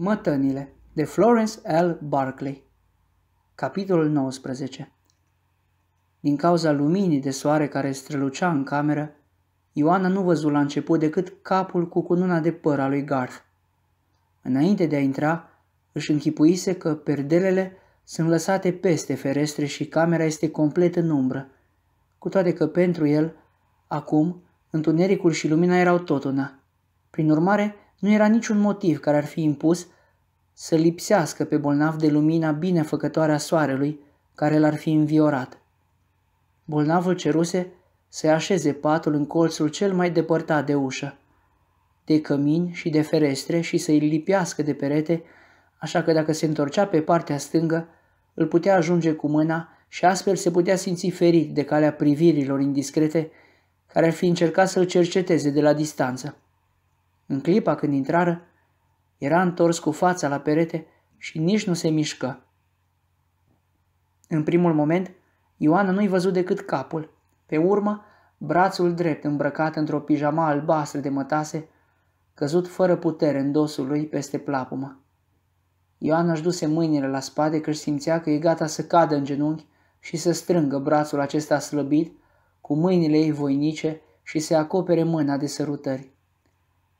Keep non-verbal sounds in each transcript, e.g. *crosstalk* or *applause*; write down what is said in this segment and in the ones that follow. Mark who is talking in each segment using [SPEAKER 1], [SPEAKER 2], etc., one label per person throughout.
[SPEAKER 1] Mătănile de Florence L. Barclay Capitolul 19 Din cauza luminii de soare care strălucea în cameră, Ioana nu văzut la început decât capul cu cununa de păr a lui Garth. Înainte de a intra, își închipuise că perdelele sunt lăsate peste ferestre și camera este complet în umbră, cu toate că pentru el, acum, întunericul și lumina erau totuna. Prin urmare, nu era niciun motiv care ar fi impus să lipsească pe bolnav de lumina binefăcătoare a soarelui care l-ar fi înviorat. Bolnavul ceruse să așeze patul în colțul cel mai depărtat de ușă, de cămin și de ferestre și să-i lipească de perete, așa că dacă se întorcea pe partea stângă, îl putea ajunge cu mâna și astfel se putea simți ferit de calea privirilor indiscrete care ar fi încercat să-l cerceteze de la distanță. În clipa când intrară, era întors cu fața la perete și nici nu se mișcă. În primul moment, Ioana nu-i văzut decât capul. Pe urmă, brațul drept îmbrăcat într-o pijama albastră de mătase, căzut fără putere în dosul lui peste plapumă. Ioana își duse mâinile la spate că își simțea că e gata să cadă în genunchi și să strângă brațul acesta slăbit cu mâinile ei voinice și să acopere mâna de sărutări.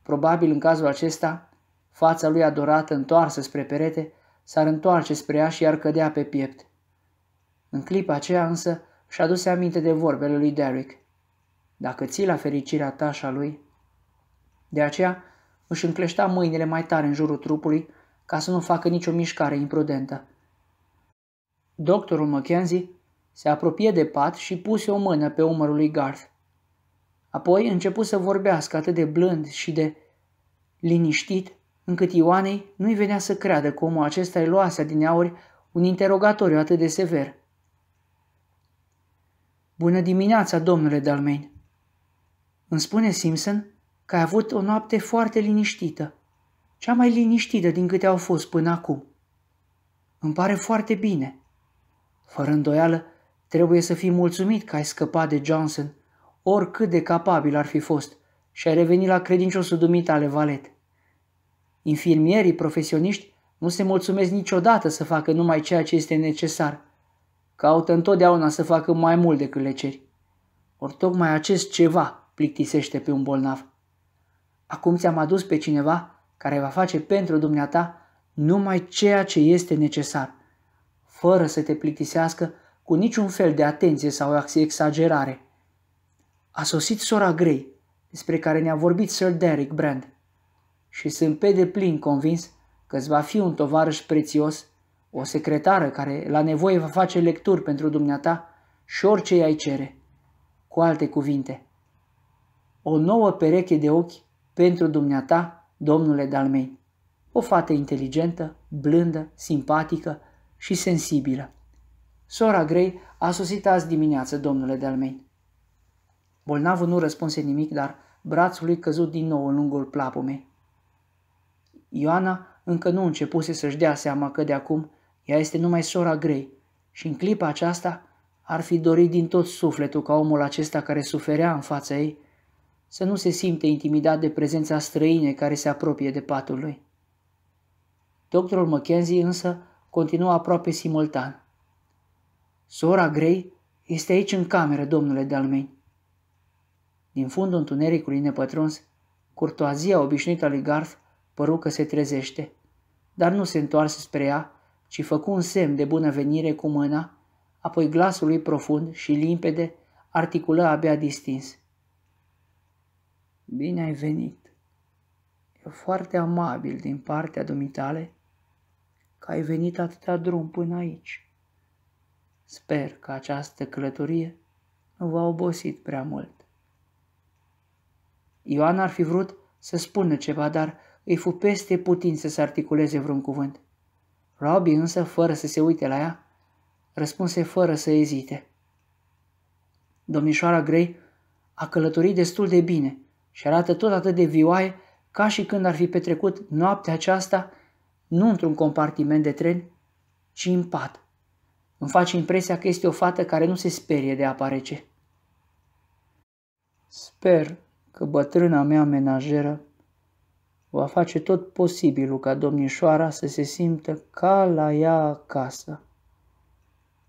[SPEAKER 1] Probabil în cazul acesta, fața lui adorată întoarsă spre perete, s-ar întoarce spre ea și ar cădea pe piept. În clipa aceea însă și-a dus aminte de vorbele lui Derek. Dacă ții la fericirea ta și a lui... De aceea își încleșta mâinile mai tare în jurul trupului ca să nu facă nicio mișcare imprudentă. Doctorul Mackenzie se apropie de pat și puse o mână pe umărul lui Garth. Apoi început să vorbească atât de blând și de liniștit, încât Ioanei nu-i venea să creadă că omul acesta îi luase din aori un interogatoriu atât de sever. Bună dimineața, domnule Dalmain! Îmi spune Simpson că ai avut o noapte foarte liniștită, cea mai liniștită din câte au fost până acum. Îmi pare foarte bine. Fără îndoială, trebuie să fii mulțumit că ai scăpat de Johnson oricât de capabil ar fi fost, și ai revenit la credinciosul ale valet. Infirmierii profesioniști nu se mulțumesc niciodată să facă numai ceea ce este necesar. Caută întotdeauna să facă mai mult decât le ceri. Ori tocmai acest ceva plictisește pe un bolnav. Acum ți-am adus pe cineva care va face pentru dumneata numai ceea ce este necesar, fără să te plictisească cu niciun fel de atenție sau exagerare. A sosit sora Grey, despre care ne-a vorbit Sir Derek Brand, și sunt pe deplin convins că îți va fi un tovarăș prețios, o secretară care la nevoie va face lecturi pentru dumneata și orice i-ai cere. Cu alte cuvinte, o nouă pereche de ochi pentru dumneata, domnule Dalmei. O fată inteligentă, blândă, simpatică și sensibilă. Sora Grey a sosit azi dimineață, domnule Dalmei. Bolnavul nu răspunse nimic, dar brațul lui căzut din nou în lungul plapumei. Ioana încă nu începuse să-și dea seama că de acum ea este numai sora grei și în clipa aceasta ar fi dorit din tot sufletul ca omul acesta care suferea în fața ei să nu se simte intimidat de prezența străine care se apropie de patul lui. Doctorul Mackenzie însă continuă aproape simultan. Sora Grey este aici în cameră, domnule Dalmain. Din fundul întunericului nepătruns, curtoazia obișnuită a lui Garf păru că se trezește, dar nu se întoarse spre ea, ci făcu un semn de bună venire cu mâna, apoi glasul lui profund și limpede articulă abia distins. Bine ai venit! E foarte amabil din partea dumitale că ai venit atâta drum până aici. Sper că această călătorie nu v-a obosit prea mult. Ioan ar fi vrut să spună ceva, dar îi fu peste putin să articuleze vreun cuvânt. Robbie însă, fără să se uite la ea, răspunse fără să ezite. Domnișoara Grey a călătorit destul de bine și arată tot atât de vioaie ca și când ar fi petrecut noaptea aceasta nu într-un compartiment de tren, ci în pat. Îmi face impresia că este o fată care nu se sperie de apa rece. Sper, că bătrâna mea menajeră va face tot posibilul ca domnișoara să se simtă ca la ea acasă.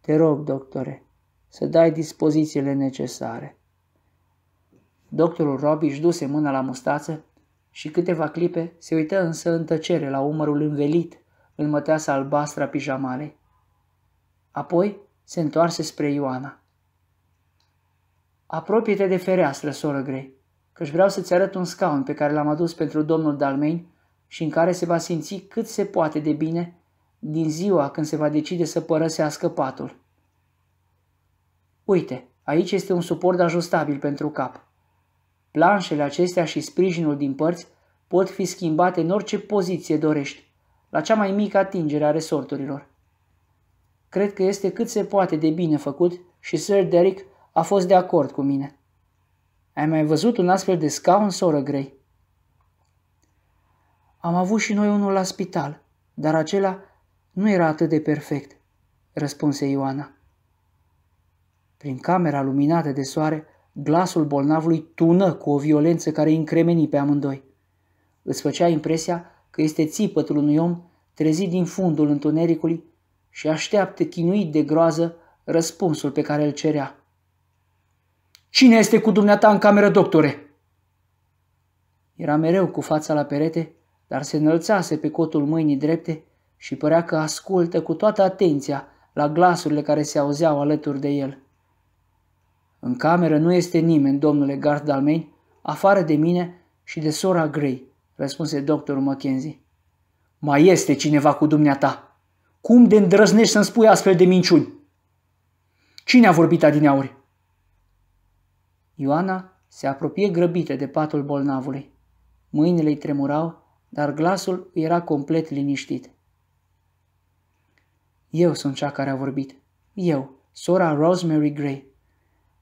[SPEAKER 1] Te rog, doctore, să dai dispozițiile necesare. Doctorul Robi își duse mâna la mustață și câteva clipe se uită însă în tăcere la umărul învelit în măteasa albastră a pijamalei. Apoi se întoarse spre Ioana. Apropie-te de fereastră, soră Grey își vreau să-ți arăt un scaun pe care l-am adus pentru domnul Dalmain și în care se va simți cât se poate de bine din ziua când se va decide să părăsească patul. Uite, aici este un suport ajustabil pentru cap. Planșele acestea și sprijinul din părți pot fi schimbate în orice poziție dorești, la cea mai mică atingere a resorturilor. Cred că este cât se poate de bine făcut și Sir Derek a fost de acord cu mine. Ai mai văzut un astfel de scaun, soră grei? Am avut și noi unul la spital, dar acela nu era atât de perfect, răspunse Ioana. Prin camera luminată de soare, glasul bolnavului tună cu o violență care încremeni pe amândoi. Îți făcea impresia că este țipătul unui om trezit din fundul întunericului și așteaptă chinuit de groază răspunsul pe care îl cerea. Cine este cu dumneata în cameră, doctore? Era mereu cu fața la perete, dar se înălțase pe cotul mâinii drepte și părea că ascultă cu toată atenția la glasurile care se auzeau alături de el. În cameră nu este nimeni, domnule Garth Dalmain, afară de mine și de sora Gray, răspunse doctorul Mackenzie. Mai este cineva cu dumneata. Cum de îndrăznești să-mi spui astfel de minciuni? Cine a vorbit adineauri? Ioana se apropie grăbită de patul bolnavului. Mâinile îi tremurau, dar glasul era complet liniștit. Eu sunt cea care a vorbit. Eu, sora Rosemary Gray.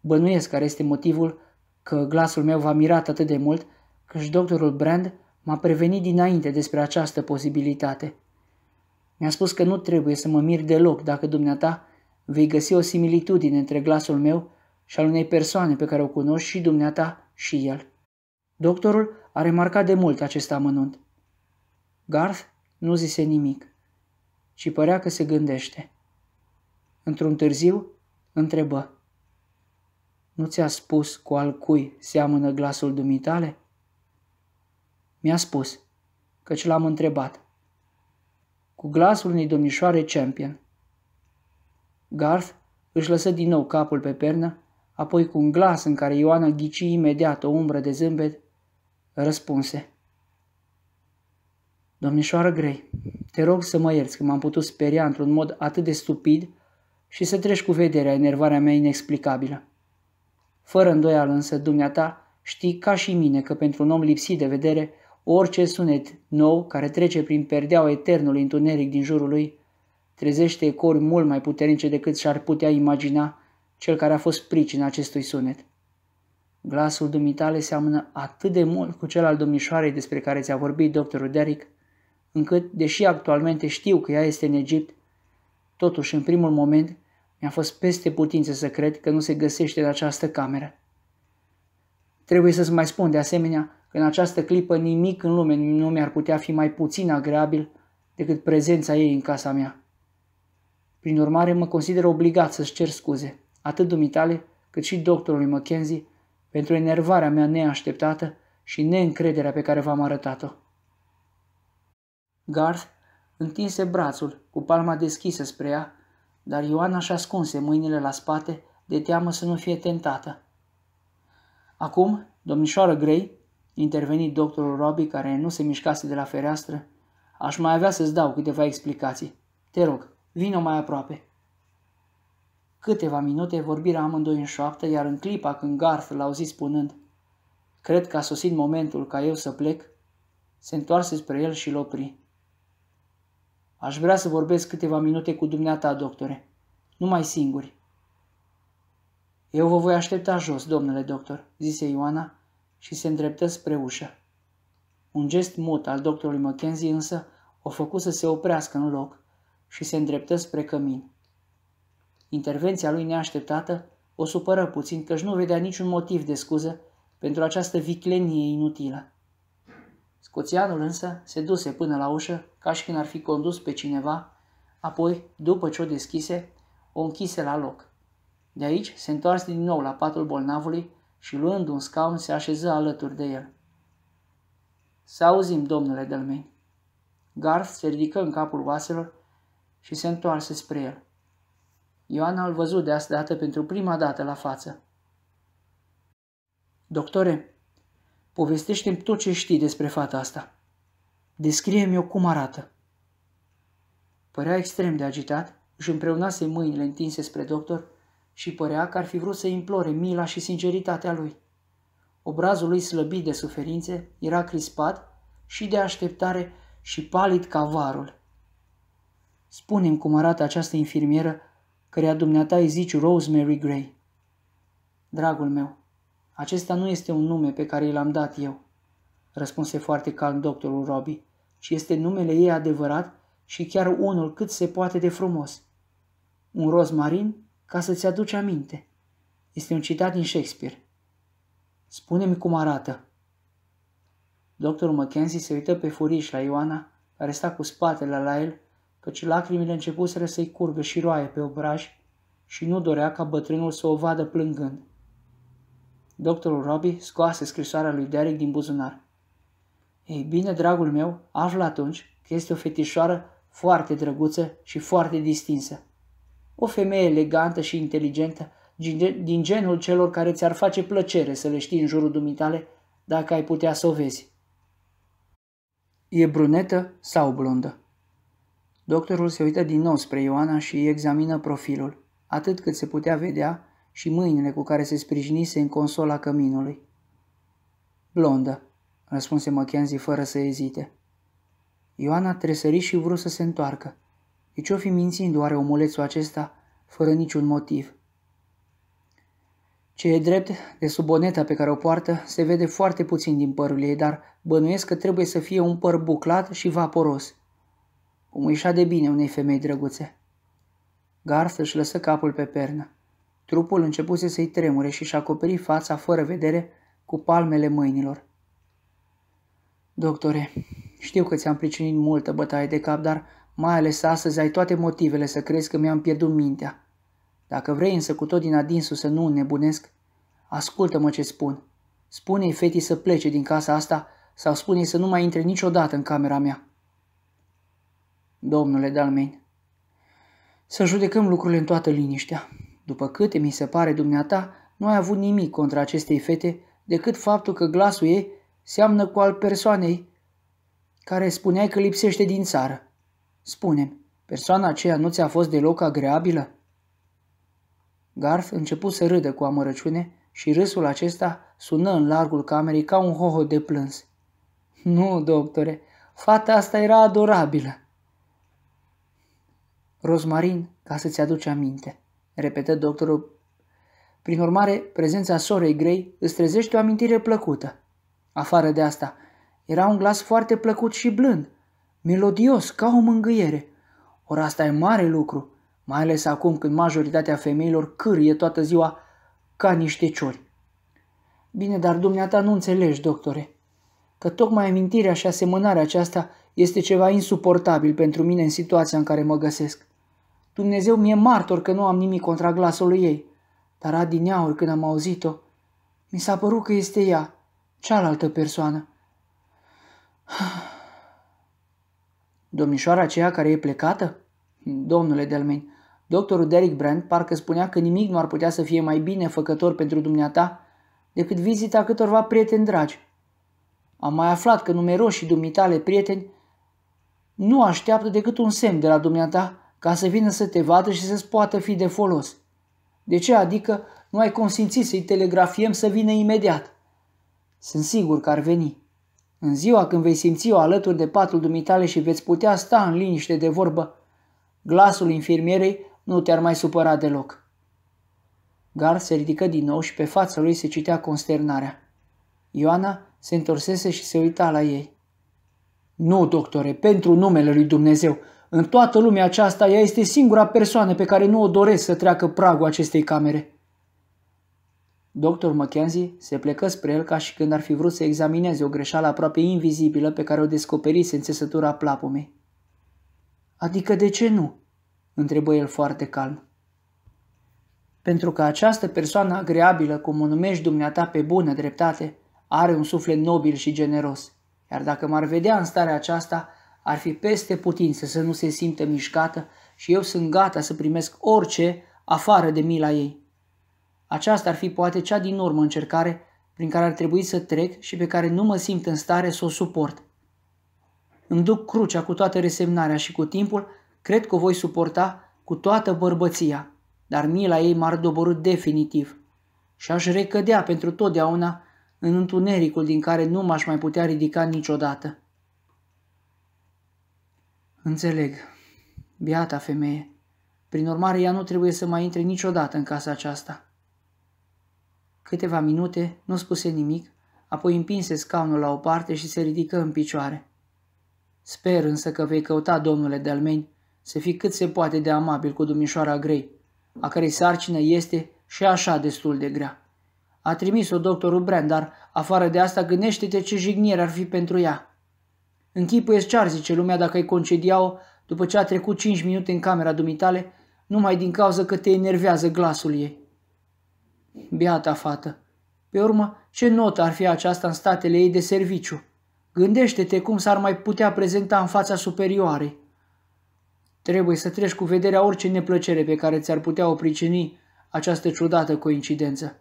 [SPEAKER 1] Bănuiesc care este motivul că glasul meu v-a mirat atât de mult, căci doctorul Brand m-a prevenit dinainte despre această posibilitate. Mi-a spus că nu trebuie să mă mir deloc dacă dumneata vei găsi o similitudine între glasul meu și al unei persoane pe care o cunoști și dumneata și el. Doctorul a remarcat de mult acest amănunt. Garth nu zise nimic, ci părea că se gândește. Într-un târziu, întrebă. Nu ți-a spus cu al cui seamănă glasul dumitale? Mi-a spus, căci l-am întrebat. Cu glasul unei domnișoare champion. Garth își lăsă din nou capul pe pernă apoi cu un glas în care Ioana ghici imediat o umbră de zâmbet, răspunse. Domnișoară Grey, te rog să mă ierți că m-am putut speria într-un mod atât de stupid și să treci cu vederea enervarea mea inexplicabilă. Fără îndoială însă, dumneata, știi ca și mine că pentru un om lipsit de vedere, orice sunet nou care trece prin perdeaua eternului întuneric din jurul lui, trezește ecori mult mai puternice decât și-ar putea imagina cel care a fost pricina acestui sunet. Glasul dumitale seamănă atât de mult cu cel al domnișoarei despre care ți-a vorbit doctorul Derrick, încât, deși actualmente știu că ea este în Egipt, totuși, în primul moment, mi-a fost peste putință să cred că nu se găsește în această cameră. Trebuie să-ți mai spun, de asemenea, că în această clipă nimic în lume nu mi-ar putea fi mai puțin agreabil decât prezența ei în casa mea. Prin urmare, mă consider obligat să-și cer scuze atât dumitale cât și doctorului Mackenzie, pentru enervarea mea neașteptată și neîncrederea pe care v-am arătat-o. Garth întinse brațul cu palma deschisă spre ea, dar Ioana și ascunse mâinile la spate de teamă să nu fie tentată. Acum, domnișoară Grey, interveni doctorul Robby, care nu se mișcase de la fereastră, aș mai avea să-ți dau câteva explicații. Te rog, vină mai aproape. Câteva minute vorbirea amândoi în șoaptă, iar în clipa când Garth l-auzi spunând Cred că a sosit momentul ca eu să plec, se întoarse spre el și l opri. Aș vrea să vorbesc câteva minute cu dumneata, doctore. Numai singuri. Eu vă voi aștepta jos, domnule doctor, zise Ioana și se îndreptă spre ușă. Un gest mut al doctorului Mackenzie însă o făcu să se oprească în loc și se îndreptă spre cămin. Intervenția lui neașteptată o supără puțin căci nu vedea niciun motiv de scuză pentru această viclenie inutilă. Scoțianul însă se duse până la ușă ca și când ar fi condus pe cineva, apoi, după ce o deschise, o închise la loc. De aici se întoarse din nou la patul bolnavului și luând un scaun se așeză alături de el. Să auzim, domnule Delmeni. Garth se ridică în capul oaselor și se întoarse spre el. Ioana îl văzut de asta dată pentru prima dată la față. Doctore, povestește-mi tot ce știi despre fata asta. Descrie-mi eu cum arată. Părea extrem de agitat, își împreunase mâinile întinse spre doctor și părea că ar fi vrut să implore mila și sinceritatea lui. Obrazul lui slăbit de suferințe era crispat și de așteptare și palid ca varul. Spune-mi cum arată această infirmieră căreia dumneata îi zici Rosemary Gray. Dragul meu, acesta nu este un nume pe care l-am dat eu, răspunse foarte calm doctorul Robbie, ci este numele ei adevărat și chiar unul cât se poate de frumos. Un rozmarin, ca să-ți aduci aminte. Este un citat din Shakespeare. Spune-mi cum arată. Doctorul Mackenzie se uită pe furiș la Ioana, care sta cu spatele la el căci lacrimile începuseră să-i curgă și roaie pe obraj și nu dorea ca bătrânul să o vadă plângând. Doctorul Robbie scoase scrisoarea lui Derek din buzunar. Ei bine, dragul meu, află atunci că este o fetișoară foarte drăguță și foarte distinsă. O femeie elegantă și inteligentă, din genul celor care ți-ar face plăcere să le știi în jurul dumitale dacă ai putea să o vezi. E brunetă sau blondă? Doctorul se uită din nou spre Ioana și îi examină profilul, atât cât se putea vedea și mâinile cu care se sprijinise în consola căminului. Blondă, răspunse Mackenzie fără să ezite. Ioana tresări și vrut să se întoarcă. ce o fi mințind oare omulețul acesta fără niciun motiv. Ce e drept, de sub boneta pe care o poartă se vede foarte puțin din părul ei, dar bănuiesc că trebuie să fie un păr buclat și vaporos – cum îi de bine unei femei drăguțe. Garth își lăsă capul pe pernă. Trupul începuse să-i tremure și-și acoperi fața fără vedere cu palmele mâinilor. Doctore, știu că ți-am pricinit multă bătaie de cap, dar mai ales astăzi ai toate motivele să crezi că mi-am pierdut mintea. Dacă vrei însă cu tot din adinsul să nu nebunesc, ascultă-mă ce spun. Spune-i fetii să plece din casa asta sau spune-i să nu mai intre niciodată în camera mea. Domnule Dalmain, să judecăm lucrurile în toată liniștea. După câte mi se pare dumneata, nu ai avut nimic contra acestei fete decât faptul că glasul ei seamnă cu al persoanei care spuneai că lipsește din țară. Spune, persoana aceea nu ți-a fost deloc agreabilă? Garth început să râdă cu amărăciune și râsul acesta sună în largul camerei ca un hoho de plâns. Nu, doctore, fata asta era adorabilă. Rozmarin, ca să-ți aduci aminte, repetă doctorul. Prin urmare, prezența sorei grei îți trezește o amintire plăcută. Afară de asta, era un glas foarte plăcut și blând, melodios, ca o mângâiere. Ori asta e mare lucru, mai ales acum când majoritatea femeilor cârie toată ziua ca niște ciori. Bine, dar dumneata nu înțelegi, doctore, că tocmai amintirea și asemănarea aceasta este ceva insuportabil pentru mine în situația în care mă găsesc. Dumnezeu mi-e martor că nu am nimic contra glasului ei. Dar adineauri când am auzit-o, mi s-a părut că este ea, cealaltă persoană. *sighs* Domnișoara aceea care e plecată? Domnule Delmin, doctorul Derek Brand parcă spunea că nimic nu ar putea să fie mai bine făcător pentru dumneata decât vizita câtorva prieteni dragi. Am mai aflat că numeroși dumitale prieteni nu așteaptă decât un semn de la dumneata ca să vină să te vadă și să-ți poată fi de folos. De ce? Adică nu ai consimțit să-i telegrafiem să vină imediat. Sunt sigur că ar veni. În ziua când vei simți-o alături de patul dumitale și veți putea sta în liniște de vorbă, glasul infirmierei nu te-ar mai supăra deloc. Gar se ridică din nou și pe fața lui se citea consternarea. Ioana se întorsese și se uita la ei. Nu, doctore, pentru numele lui Dumnezeu, în toată lumea aceasta, ea este singura persoană pe care nu o doresc să treacă pragul acestei camere. Doctor Mackenzie se plecă spre el ca și când ar fi vrut să examineze o greșeală aproape invizibilă pe care o descoperise în țesătura plapumei. Adică de ce nu?" întrebă el foarte calm. Pentru că această persoană agreabilă, cum o numești dumneata pe bună dreptate, are un suflet nobil și generos, iar dacă m-ar vedea în starea aceasta, ar fi peste putință să nu se simtă mișcată și eu sunt gata să primesc orice afară de mila ei. Aceasta ar fi poate cea din urmă încercare prin care ar trebui să trec și pe care nu mă simt în stare să o suport. Îmi duc crucea cu toată resemnarea și cu timpul cred că o voi suporta cu toată bărbăția, dar mila ei m-ar doborâ definitiv și aș recădea pentru totdeauna în întunericul din care nu m-aș mai putea ridica niciodată. Înțeleg. Biata femeie. Prin urmare, ea nu trebuie să mai intre niciodată în casa aceasta. Câteva minute nu spuse nimic, apoi împinse scaunul la o parte și se ridică în picioare. Sper însă că vei căuta, domnule Delmeni, să fii cât se poate de amabil cu domnișoara Grey, a cărei sarcină este și așa destul de grea. A trimis-o doctorul Brand, dar afară de asta gândește-te ce jignier ar fi pentru ea. Închipuiesc ce-ar zice lumea dacă ai concediau după ce a trecut 5 minute în camera dumitale, numai din cauza că te enervează glasul ei. Beata fată! Pe urmă, ce notă ar fi aceasta în statele ei de serviciu? Gândește-te cum s-ar mai putea prezenta în fața superioarei. Trebuie să treci cu vederea orice neplăcere pe care ți-ar putea o pricini această ciudată coincidență.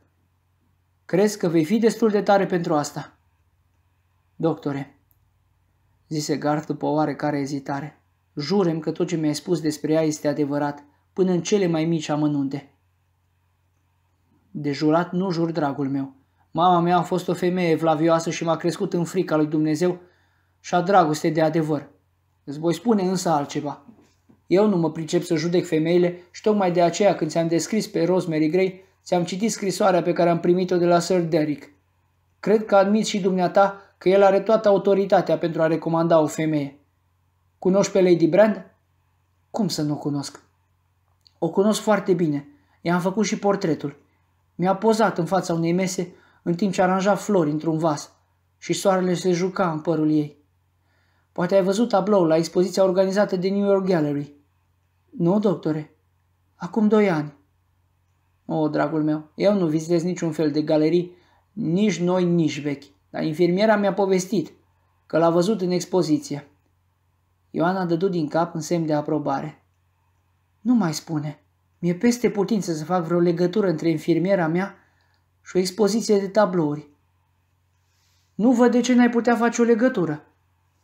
[SPEAKER 1] Crezi că vei fi destul de tare pentru asta? Doctore, zise Garth după oarecare ezitare. Jurem că tot ce mi-ai spus despre ea este adevărat, până în cele mai mici amănunte. De jurat nu jur, dragul meu. Mama mea a fost o femeie vlavioasă și m-a crescut în frica lui Dumnezeu și a dragoste de adevăr. Îți voi spune însă altceva. Eu nu mă pricep să judec femeile și tocmai de aceea când ți-am descris pe Rosemary Gray, ți-am citit scrisoarea pe care am primit-o de la Sir Derrick. Cred că admiți și dumneata că el are toată autoritatea pentru a recomanda o femeie. Cunoști pe Lady Brand? Cum să nu o cunosc? O cunosc foarte bine. I-am făcut și portretul. Mi-a pozat în fața unei mese în timp ce aranja flori într-un vas și soarele se juca în părul ei. Poate ai văzut tabloul la expoziția organizată de New York Gallery. Nu, doctore. Acum doi ani. O, dragul meu, eu nu vizitez niciun fel de galerii, nici noi, nici vechi dar infirmiera mi-a povestit că l-a văzut în expoziție. Ioana dădu din cap în semn de aprobare. Nu mai spune. Mi-e peste putință să fac vreo legătură între infirmiera mea și o expoziție de tablouri. Nu văd de ce n-ai putea face o legătură.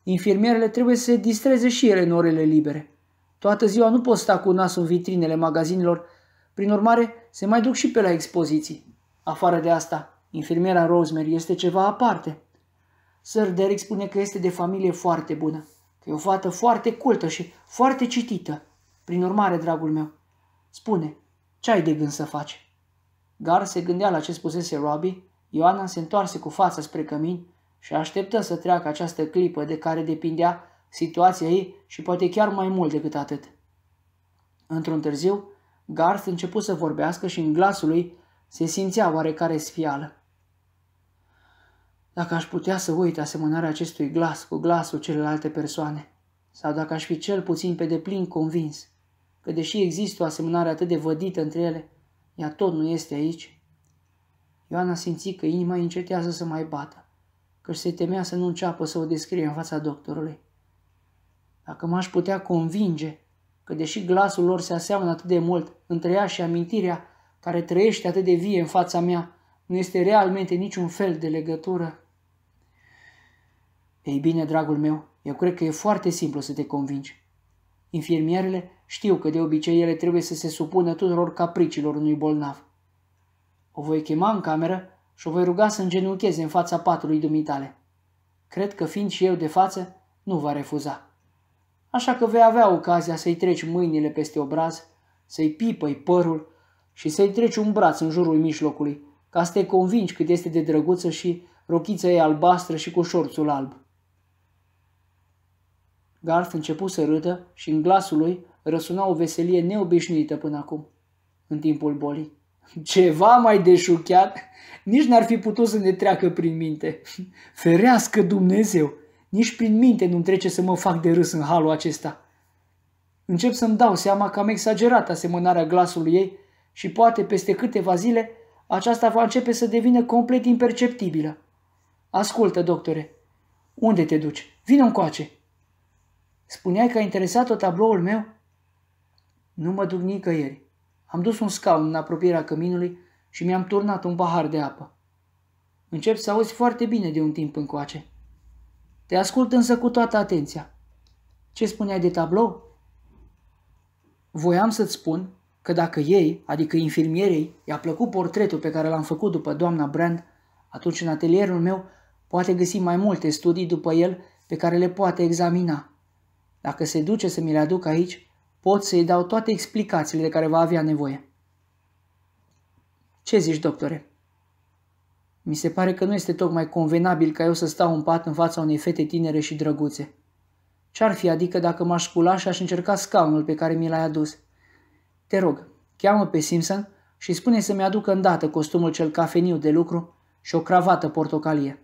[SPEAKER 1] Infirmierele trebuie să se distreze și ele în orele libere. Toată ziua nu pot sta cu nasul în vitrinele magazinelor, prin urmare se mai duc și pe la expoziții. Afară de asta, Infirmiera Rosemary este ceva aparte. Sir Derek spune că este de familie foarte bună, că e o fată foarte cultă și foarte citită. Prin urmare, dragul meu, spune, ce ai de gând să faci? Gar se gândea la ce spusese Robbie, Ioana se întoarse cu fața spre cămin și așteptă să treacă această clipă de care depindea situația ei și poate chiar mai mult decât atât. Într-un târziu, Garth început să vorbească și în glasul lui se simțea oarecare sfială. Dacă aș putea să uit asemănarea acestui glas cu glasul celelalte persoane, sau dacă aș fi cel puțin pe deplin convins că deși există o asemănare atât de vădită între ele, ea tot nu este aici. Ioana simți că inima încetează să mai bată, că se temea să nu înceapă să o descrie în fața doctorului. Dacă m-aș putea convinge că deși glasul lor se aseamănă atât de mult între ea și amintirea care trăiește atât de vie în fața mea, nu este realmente niciun fel de legătură. Ei bine, dragul meu, eu cred că e foarte simplu să te convingi. Infirmierele știu că de obicei ele trebuie să se supună tuturor capricilor unui bolnav. O voi chema în cameră și o voi ruga să îngenuncheze în fața patului dumitale. Cred că fiind și eu de față, nu va refuza. Așa că vei avea ocazia să-i treci mâinile peste obraz, să-i pipăi părul și să-i treci un braț în jurul mijlocului, ca să te convingi cât este de drăguță și rochița ei albastră și cu șorțul alb. Garf începu să râdă și în glasul lui răsuna o veselie neobișnuită până acum, în timpul bolii. *laughs* Ceva mai deșuchiat, nici n-ar fi putut să ne treacă prin minte. *laughs* Ferească Dumnezeu! Nici prin minte nu-mi trece să mă fac de râs în halul acesta. Încep să-mi dau seama că am exagerat asemănarea glasului ei și poate peste câteva zile aceasta va începe să devină complet imperceptibilă. Ascultă, doctore, unde te duci? Vino încoace. Spuneai că a interesat-o tabloul meu? Nu mă duc nicăieri. Am dus un scaun în apropierea căminului și mi-am turnat un pahar de apă. Încep să auzi foarte bine de un timp încoace. Te ascult însă cu toată atenția. Ce spuneai de tablou? Voiam să-ți spun că dacă ei, adică infirmierei, i-a plăcut portretul pe care l-am făcut după doamna Brand, atunci în atelierul meu poate găsi mai multe studii după el pe care le poate examina. Dacă se duce să mi le aduc aici, pot să-i dau toate explicațiile de care va avea nevoie. Ce zici, doctore? Mi se pare că nu este tocmai convenabil ca eu să stau în pat în fața unei fete tinere și drăguțe. Ce-ar fi adică dacă m-aș scula și aș încerca scaunul pe care mi l-ai adus? Te rog, cheamă pe Simpson și spune să-mi aducă îndată costumul cel cafeniu de lucru și o cravată portocalie.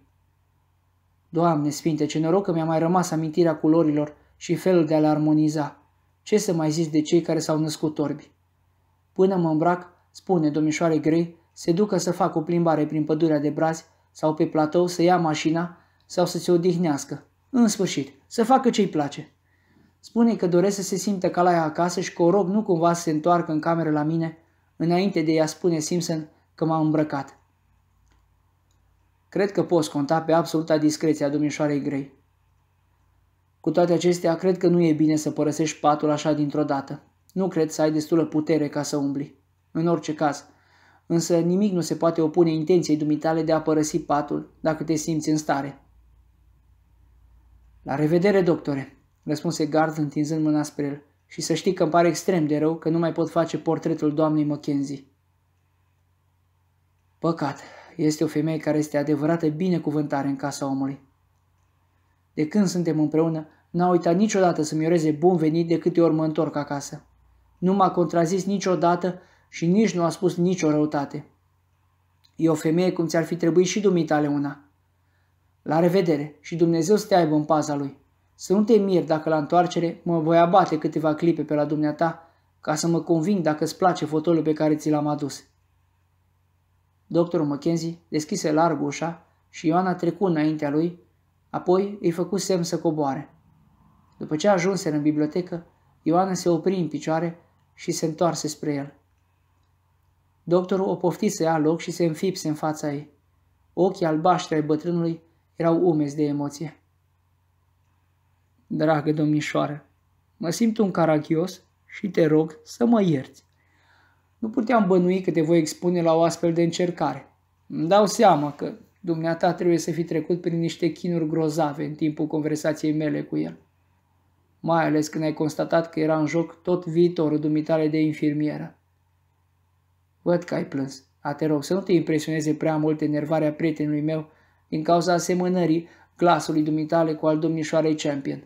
[SPEAKER 1] Doamne sfinte, ce noroc că mi-a mai rămas amintirea culorilor și felul de a l armoniza. Ce să mai zici de cei care s-au născut orbi? Până mă îmbrac, spune domnișoare Grey, se ducă să facă o plimbare prin pădurea de brazi sau pe platou să ia mașina sau să se odihnească. În sfârșit, să facă ce-i place. Spune că doresc să se simtă ca la ea acasă și că o rog nu cumva să se întoarcă în cameră la mine, înainte de ea spune Simpson că m-a îmbrăcat. Cred că poți conta pe absoluta discreție a domnișoarei Grey. Cu toate acestea, cred că nu e bine să părăsești patul așa dintr-o dată. Nu cred să ai destulă putere ca să umbli. În orice caz. Însă nimic nu se poate opune intenției dumitale de a părăsi patul, dacă te simți în stare. La revedere, doctore, răspunse Gard întinzând mâna spre el. Și să știi că îmi pare extrem de rău că nu mai pot face portretul doamnei Mackenzie. Păcat, este o femeie care este adevărată binecuvântare în casa omului. De când suntem împreună, n-a uitat niciodată să-mi ureze bun venit de câte ori mă întorc acasă. Nu m-a contrazis niciodată și nici nu a spus nicio răutate. E o femeie cum ți-ar fi trebuit și dumitale una. La revedere și Dumnezeu să te aibă în paza lui. Să nu te mir dacă la întoarcere mă voi abate câteva clipe pe la dumneata ca să mă conving dacă îți place fotolul pe care ți l-am adus. Doctorul McKenzie deschise larg ușa și Ioana trecu înaintea lui Apoi îi făcu semn să coboare. După ce ajunse în bibliotecă, Ioana se opri în picioare și se întoarse spre el. Doctorul o pofti să ia loc și se înfipse în fața ei. Ochii albaștri ai bătrânului erau umezi de emoție. Dragă domnișoară, mă simt un caragios și te rog să mă ierți. Nu puteam bănui că te voi expune la o astfel de încercare. Îmi dau seama că Dumneata trebuie să fi trecut prin niște chinuri grozave în timpul conversației mele cu el. Mai ales când ai constatat că era în joc tot viitorul dumitale de infirmieră. Văd că ai plâns. A, te rog, să nu te impresioneze prea mult enervarea prietenului meu din cauza asemănării glasului dumitale cu al domnișoarei Champion.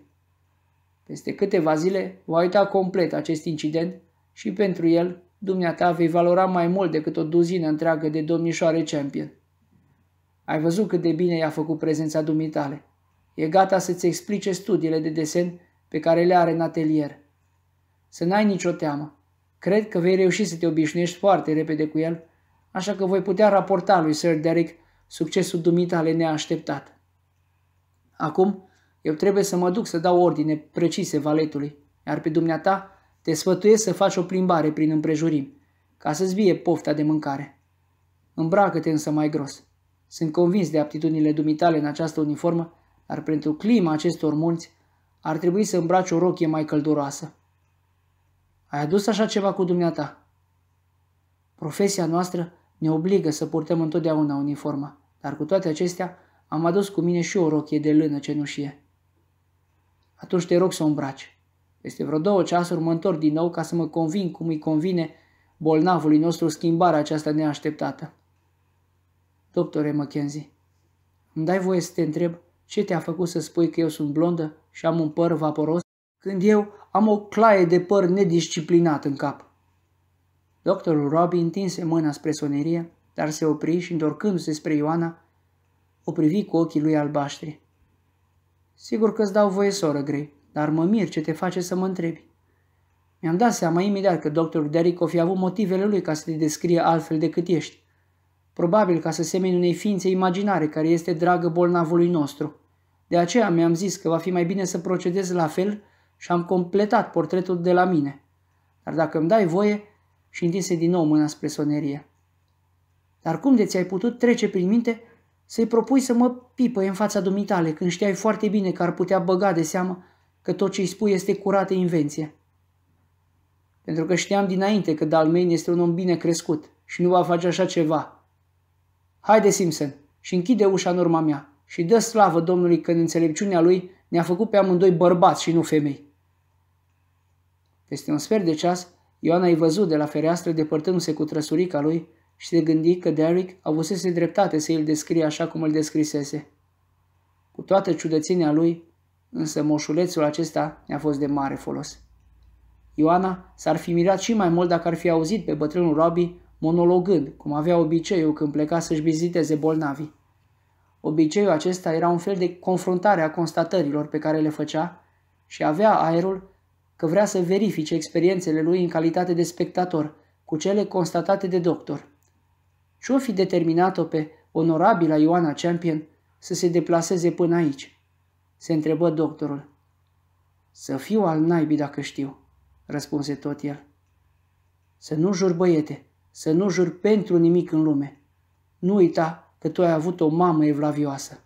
[SPEAKER 1] Peste câteva zile va uita complet acest incident și pentru el, dumneata vei valora mai mult decât o duzină întreagă de domnișoare Champion. Ai văzut cât de bine i-a făcut prezența dumitale. E gata să-ți explice studiile de desen pe care le are în atelier. Să n-ai nicio teamă. Cred că vei reuși să te obișnuiești foarte repede cu el, așa că voi putea raporta lui Sir Derek succesul dumitale neașteptat. Acum, eu trebuie să mă duc să dau ordine precise valetului, iar pe dumneata te sfătuiesc să faci o plimbare prin împrejurim, ca să-ți vie pofta de mâncare. Îmbracă-te însă mai gros. Sunt convins de aptitudinile dumitale în această uniformă, dar pentru clima acestor munți ar trebui să îmbraci o rochie mai călduroasă. Ai adus așa ceva cu dumneata? Profesia noastră ne obligă să purtăm întotdeauna uniformă, dar cu toate acestea am adus cu mine și o rochie de lână cenușie. Atunci te rog să o îmbraci. Peste vreo două ceasuri mă întorc din nou ca să mă convin cum îi convine bolnavului nostru schimbarea aceasta neașteptată. Doctore Mackenzie, îmi dai voie să te întreb ce te-a făcut să spui că eu sunt blondă și am un păr vaporos, când eu am o claie de păr nedisciplinat în cap? Doctorul Robbie întinse mâna spre sonerie, dar se opri și, întorcându-se spre Ioana, o privi cu ochii lui albaștri. Sigur că îți dau voie, soră grei, dar mă mir ce te face să mă întrebi. Mi-am dat seama imediat că doctorul Derrick o fi avut motivele lui ca să te descrie altfel decât ești probabil ca să semeni unei ființe imaginare care este dragă bolnavului nostru. De aceea mi-am zis că va fi mai bine să procedez la fel și am completat portretul de la mine. Dar dacă îmi dai voie, și întinse din nou mâna spre sonerie. Dar cum de ți-ai putut trece prin minte să-i propui să mă pipă în fața dumitale când știai foarte bine că ar putea băga de seamă că tot ce îi spui este curată invenție? Pentru că știam dinainte că Dalmain este un om bine crescut și nu va face așa ceva, Haide, Simpson, și închide ușa în urma mea și dă slavă Domnului că în înțelepciunea lui ne-a făcut pe amândoi bărbați și nu femei. Peste un sfert de ceas, Ioana i-a văzut de la fereastră depărtându-se cu trăsurica lui și se gândi că Derek avusese dreptate să îl descrie așa cum îl descrisese. Cu toată ciudățenia lui, însă moșulețul acesta ne-a fost de mare folos. Ioana s-ar fi mirat și mai mult dacă ar fi auzit pe bătrânul Robbie monologând, cum avea obiceiul când pleca să-și viziteze bolnavii. Obiceiul acesta era un fel de confruntare a constatărilor pe care le făcea și avea aerul că vrea să verifice experiențele lui în calitate de spectator cu cele constatate de doctor. Și-o fi determinat-o pe onorabila Ioana Champion să se deplaseze până aici? Se întrebă doctorul. Să fiu al naibii dacă știu, răspunse tot el. Să nu jur băiete, să nu juri pentru nimic în lume. Nu uita că tu ai avut o mamă evlavioasă.